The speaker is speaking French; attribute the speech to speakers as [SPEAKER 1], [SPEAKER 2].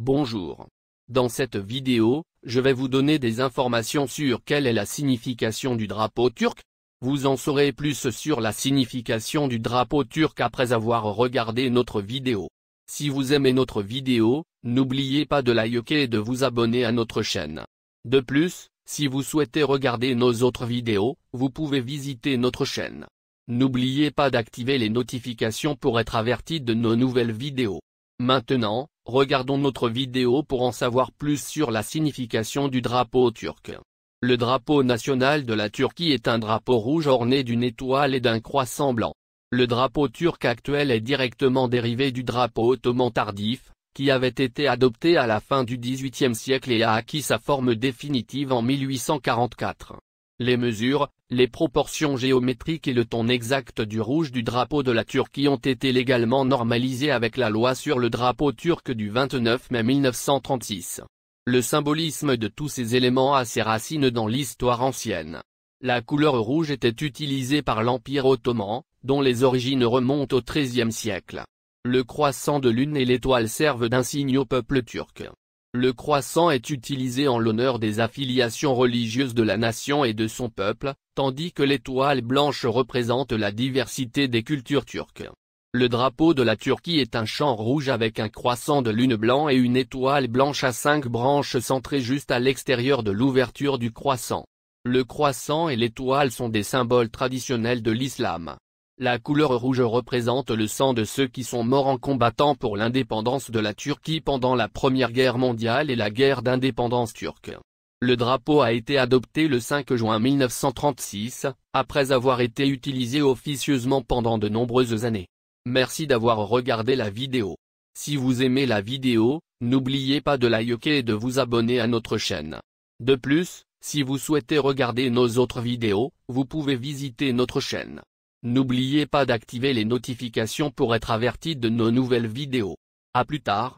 [SPEAKER 1] Bonjour. Dans cette vidéo, je vais vous donner des informations sur quelle est la signification du drapeau turc. Vous en saurez plus sur la signification du drapeau turc après avoir regardé notre vidéo. Si vous aimez notre vidéo, n'oubliez pas de liker et de vous abonner à notre chaîne. De plus, si vous souhaitez regarder nos autres vidéos, vous pouvez visiter notre chaîne. N'oubliez pas d'activer les notifications pour être averti de nos nouvelles vidéos. Maintenant, regardons notre vidéo pour en savoir plus sur la signification du drapeau turc. Le drapeau national de la Turquie est un drapeau rouge orné d'une étoile et d'un croissant blanc. Le drapeau turc actuel est directement dérivé du drapeau ottoman tardif, qui avait été adopté à la fin du XVIIIe siècle et a acquis sa forme définitive en 1844 les mesures, les proportions géométriques et le ton exact du rouge du drapeau de la Turquie ont été légalement normalisées avec la loi sur le drapeau turc du 29 mai 1936. Le symbolisme de tous ces éléments a ses racines dans l'histoire ancienne. La couleur rouge était utilisée par l'Empire ottoman, dont les origines remontent au XIIIe siècle. Le croissant de lune et l'étoile servent d'insigne au peuple turc. Le croissant est utilisé en l'honneur des affiliations religieuses de la nation et de son peuple, tandis que l'étoile blanche représente la diversité des cultures turques. Le drapeau de la Turquie est un champ rouge avec un croissant de lune blanc et une étoile blanche à cinq branches centrées juste à l'extérieur de l'ouverture du croissant. Le croissant et l'étoile sont des symboles traditionnels de l'islam. La couleur rouge représente le sang de ceux qui sont morts en combattant pour l'indépendance de la Turquie pendant la Première Guerre mondiale et la guerre d'indépendance turque. Le drapeau a été adopté le 5 juin 1936, après avoir été utilisé officieusement pendant de nombreuses années. Merci d'avoir regardé la vidéo. Si vous aimez la vidéo, n'oubliez pas de liker et de vous abonner à notre chaîne. De plus, si vous souhaitez regarder nos autres vidéos, vous pouvez visiter notre chaîne. N'oubliez pas d'activer les notifications pour être averti de nos nouvelles vidéos. À plus tard.